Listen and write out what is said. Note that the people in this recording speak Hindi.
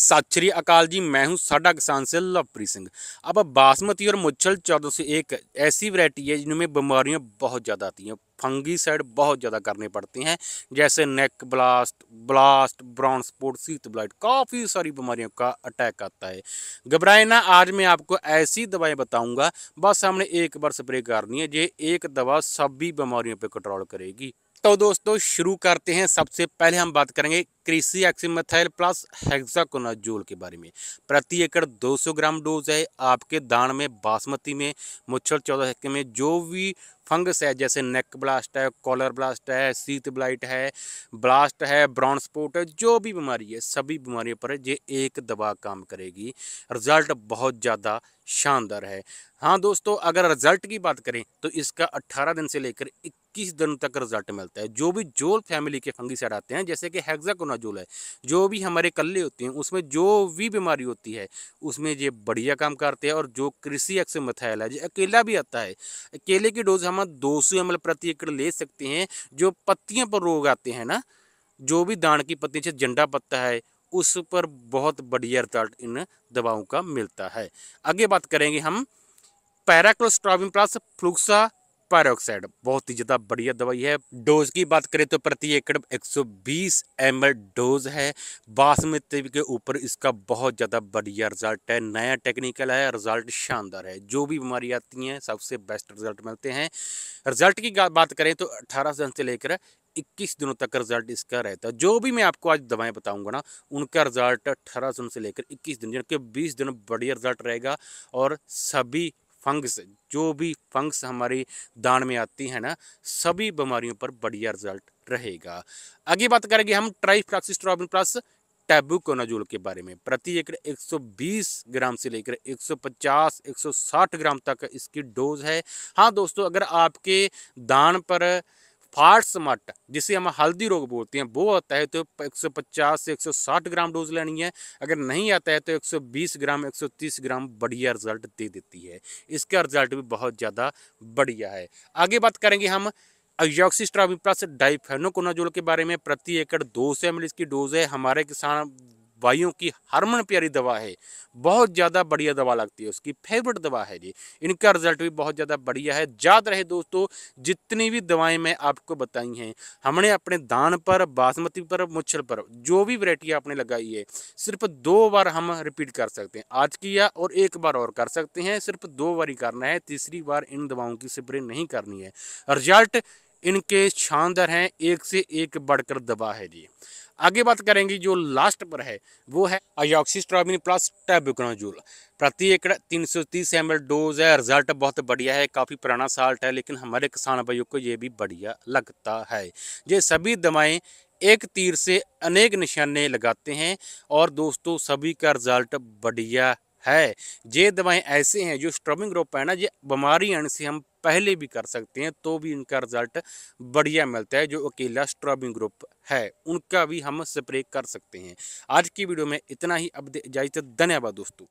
सत श्री अकाल जी मैं हूँ साढ़ा किसान से लवप्रीत सिंह अब बासमती और मुच्छल चौदह सौ एक ऐसी वरायटी है जिनमें बीमारियाँ बहुत ज़्यादा आती हैं फंगी साइड बहुत ज़्यादा करने पड़ते हैं जैसे neck blast blast brown spot sheath blight काफ़ी सारी बीमारियों का अटैक आता है घबराए ना आज मैं आपको ऐसी दवाएं बताऊंगा बस हमने एक बार स्प्रे करनी है ये एक दवा सभी बीमारियों पे कंट्रोल करेगी तो दोस्तों शुरू करते हैं सबसे पहले हम बात करेंगे कृषि एक्सीमेथाइल प्लस हेक्साकोनाजोल के बारे में प्रति एकड़ 200 ग्राम डोज है आपके दान में बासमती में मुच्छर चौदह हेक्टे में जो भी फंगस है जैसे नेक ब्लास्ट है कॉलर ब्लास्ट है सीत ब्लाइट है ब्लास्ट है ब्राउन स्पॉट है जो भी बीमारी है सभी बीमारियों पर ये एक दवा काम करेगी रिजल्ट बहुत ज़्यादा शानदार है हाँ दोस्तों अगर रिजल्ट की बात करें तो इसका अट्ठारह दिन से लेकर इक्कीस दिन तक रिजल्ट मिलता है जो भी जोल फैमिली के फंगीसाइड आते हैं जैसे कि हेक्साकोनाजोल है जो भी हमारे कल्ले होते हैं उसमें जो भी बीमारी होती है उसमें ये बढ़िया काम करते हैं और जो कृषि एक्समथैल है जो अकेला भी आता है अकेले की डोज हम दो सौ एम प्रति एकड़ ले सकते हैं जो पत्तियों पर रोग आते हैं ना जो भी दान की पत्ती से झंडा पत्ता है उस पर बहुत बढ़िया रिजल्ट इन दवाओं का मिलता है आगे बात करेंगे हम पैराक्लोस्ट्रॉबिन प्लस फ्लूक्सा पायरोक्साइड बहुत ही ज़्यादा बढ़िया दवाई है डोज की बात करें तो प्रति एकड़ 120 एल डोज है बासमती के ऊपर इसका बहुत ज़्यादा बढ़िया रिजल्ट है नया टेक्निकल है रिजल्ट शानदार है जो भी बीमारी आती हैं सबसे बेस्ट रिजल्ट मिलते हैं रिजल्ट की बात करें तो अट्ठारह दिन से लेकर 21 दिनों तक रिजल्ट इसका रहता है जो भी मैं आपको आज दवाएं बताऊंगा ना उनका रिजल्ट अठारह दिन से लेकर 21 दिन यानी कि 20 दिन बढ़िया रिजल्ट रहेगा और सभी फंगस जो भी फंगस हमारे दान में आती है ना सभी बीमारियों पर बढ़िया रिजल्ट रहेगा आगे बात करेंगे हम ट्राइफ्लॉक्सिस्ट्रॉबिन प्लस टैबुकोनाजोल के बारे में प्रति एकड़ 120 ग्राम से लेकर 150 160 ग्राम तक इसकी डोज है हाँ दोस्तों अगर आपके दान पर फाट्स मट जिसे हम हल्दी रोग बोलते हैं वो आता है तो 150 से 160 ग्राम डोज लेनी है अगर नहीं आता है तो 120 ग्राम 130 ग्राम बढ़िया रिजल्ट दे देती है इसका रिजल्ट भी बहुत ज़्यादा बढ़िया है आगे बात करेंगे हम अयोक्सिस्ट्रावी डाइफेनोकोनाजोल के बारे में प्रति एकड़ दो सौ एम इसकी डोज है हमारे किसान भाइयों की हरमन प्यारी दवा है बहुत ज़्यादा बढ़िया दवा लगती है उसकी फेवरेट दवा है जी इनका रिजल्ट भी बहुत ज़्यादा बढ़िया है याद रहे दोस्तों जितनी भी दवाएं मैं आपको बताई हैं हमने अपने दान पर बासमती पर मुच्छल पर जो भी वरायटी आपने लगाई है सिर्फ दो बार हम रिपीट कर सकते हैं आज किया और एक बार और कर सकते हैं सिर्फ दो बार ही करना है तीसरी बार इन दवाओं की स्प्रे नहीं करनी है रिजल्ट इनके शानदार हैं एक से एक बढ़कर दवा है जी आगे बात करेंगे जो लास्ट पर है वो है अयोक्सीस्ट्रॉबिन प्लस टैबिक्रोजूल प्रति एकड़ 330 एम डोज है रिजल्ट बहुत बढ़िया है काफ़ी पुराना साल्ट है लेकिन हमारे किसान भाइयों को ये भी बढ़िया लगता है ये सभी दवाएँ एक तीर से अनेक निशाने लगाते हैं और दोस्तों सभी का रिजल्ट बढ़िया है ये दवाएं ऐसे हैं जो स्ट्रबिंग रोप है ना ये बीमारी से हम पहले भी कर सकते हैं तो भी इनका रिज़ल्ट बढ़िया मिलता है जो अकेला स्ट्रॉबिंग ग्रुप है उनका भी हम स्प्रे कर सकते हैं आज की वीडियो में इतना ही अब इजाज़त धन्यवाद दोस्तों